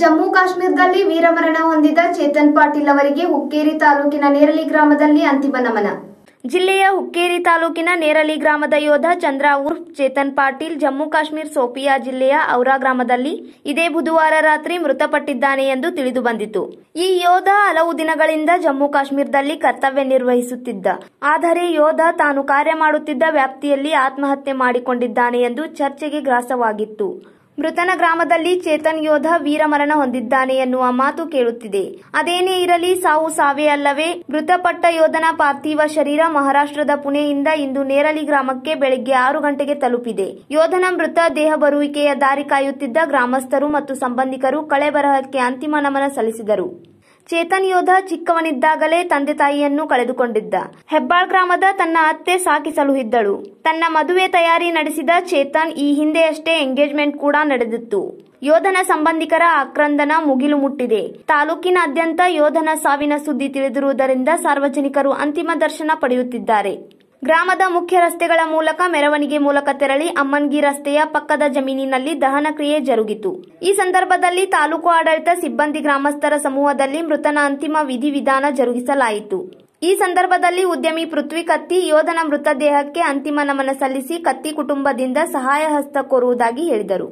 ಜಮ್ಮು ಕಾಶ್ಮೀರದಲ್ಲಿ ವೀರಮರಣ ಹೊಂದಿದ ಚೇತನ್ ಪಾಟೀಲ್ ಅವರಿಗೆ ಹುಕ್ಕೇರಿ ತಾಲೂಕಿನ ನೇರಳಿ ಗ್ರಾಮದಲ್ಲಿ ಅಂತಿಮ ನಮನ ಜಿಲ್ಲೆಯ ಹುಕ್ಕೇರಿ ತಾಲೂಕಿನ ನೇರಳಿ ಗ್ರಾಮದ ಯೋಧ ಚಂದ್ರ ಉರ್ಫ್ ಚೇತನ್ ಪಾಟೀಲ್ ಜಮ್ಮು ಕಾಶ್ಮೀರ್ ಸೋಪಿಯಾ ಜಿಲ್ಲೆಯ ಔರಾ ಗ್ರಾಮದಲ್ಲಿ ಇದೇ ಬುಧವಾರ ರಾತ್ರಿ ಮೃತಪಟ್ಟಿದ್ದಾನೆ ಎಂದು ತಿಳಿದು ಬಂದಿತು ಈ ಯೋಧ ಹಲವು ದಿನಗಳಿಂದ ಜಮ್ಮು ಕಾಶ್ಮೀರದಲ್ಲಿ ಕರ್ತವ್ಯ ನಿರ್ವಹಿಸುತ್ತಿದ್ದ ಆದರೆ ಯೋಧ ತಾನು ಕಾರ್ಯ ಮಾಡುತ್ತಿದ್ದ ವ್ಯಾಪ್ತಿಯಲ್ಲಿ ಆತ್ಮಹತ್ಯೆ ಮಾಡಿಕೊಂಡಿದ್ದಾನೆ ಎಂದು ಚರ್ಚೆಗೆ ಗ್ರಾಸವಾಗಿತ್ತು ಮೃತನ ಗ್ರಾಮದಲ್ಲಿ ಚೇತನ್ ಯೋಧ ವೀರಮರಣ ಹೊಂದಿದ್ದಾನೆ ಎನ್ನುವ ಮಾತು ಕೇಳುತ್ತಿದೆ ಅದೇನೇ ಇರಲಿ ಸಾವು ಸಾವೇ ಅಲ್ಲವೇ ಮೃತಪಟ್ಟ ಯೋಧನ ಪಾರ್ಥಿವ ಶರೀರ ಮಹಾರಾಷ್ಟ್ರದ ಪುಣೆಯಿಂದ ಇಂದು ನೇರಲಿ ಗ್ರಾಮಕ್ಕೆ ಬೆಳಗ್ಗೆ ಆರು ಗಂಟೆಗೆ ತಲುಪಿದೆ ಯೋಧನ ಮೃತ ದೇಹ ಬರುವಿಕೆಯ ದಾರಿ ಕಾಯುತ್ತಿದ್ದ ಗ್ರಾಮಸ್ಥರು ಮತ್ತು ಸಂಬಂಧಿಕರು ಕಳೆಬರಹಕ್ಕೆ ಅಂತಿಮ ನಮನ ಸಲ್ಲಿಸಿದರು ಚೇತನ್ ಯೋಧ ಚಿಕ್ಕವನಿದ್ದಾಗಲೇ ತಂದೆ ತಾಯಿಯನ್ನು ಕಳೆದುಕೊಂಡಿದ್ದ ಹೆಬ್ಬಾಳ್ ಗ್ರಾಮದ ತನ್ನ ಅತ್ತೆ ಸಾಕಿಸಲು ಇದ್ದಳು ತನ್ನ ಮದುವೆ ತಯಾರಿ ನಡೆಸಿದ ಚೇತನ್ ಈ ಹಿಂದೆಯಷ್ಟೇ ಎಂಗೇಜ್ಮೆಂಟ್ ಕೂಡ ನಡೆದಿತ್ತು ಯೋಧನ ಸಂಬಂಧಿಕರ ಆಕ್ರಂದನ ಮುಗಿಲು ಮುಟ್ಟಿದೆ ತಾಲೂಕಿನಾದ್ಯಂತ ಯೋಧನ ಸಾವಿನ ಸುದ್ದಿ ತಿಳಿದಿರುವುದರಿಂದ ಸಾರ್ವಜನಿಕರು ಅಂತಿಮ ದರ್ಶನ ಪಡೆಯುತ್ತಿದ್ದಾರೆ ಗ್ರಾಮದ ಮುಖ್ಯ ರಸ್ತೆಗಳ ಮೂಲಕ ಮೆರವಣಿಗೆ ಮೂಲಕ ತೆರಳಿ ಅಮ್ಮನ್ಗಿ ರಸ್ತೆಯ ಪಕ್ಕದ ಜಮೀನಿನಲ್ಲಿ ದಹನ ಕ್ರಿಯೆ ಜರುಗಿತು ಈ ಸಂದರ್ಭದಲ್ಲಿ ತಾಲೂಕು ಆಡಳಿತ ಸಿಬ್ಬಂದಿ ಗ್ರಾಮಸ್ಥರ ಸಮೂಹದಲ್ಲಿ ಮೃತನ ಅಂತಿಮ ವಿಧಿವಿಧಾನ ಜರುಗಿಸಲಾಯಿತು ಈ ಸಂದರ್ಭದಲ್ಲಿ ಉದ್ಯಮಿ ಪೃಥ್ವಿ ಕತ್ತಿ ಯೋಧನ ಮೃತದೇಹಕ್ಕೆ ಅಂತಿಮ ನಮನ ಸಲ್ಲಿಸಿ ಕತ್ತಿ ಕುಟುಂಬದಿಂದ ಸಹಾಯ ಹಸ್ತ ಕೋರುವುದಾಗಿ ಹೇಳಿದರು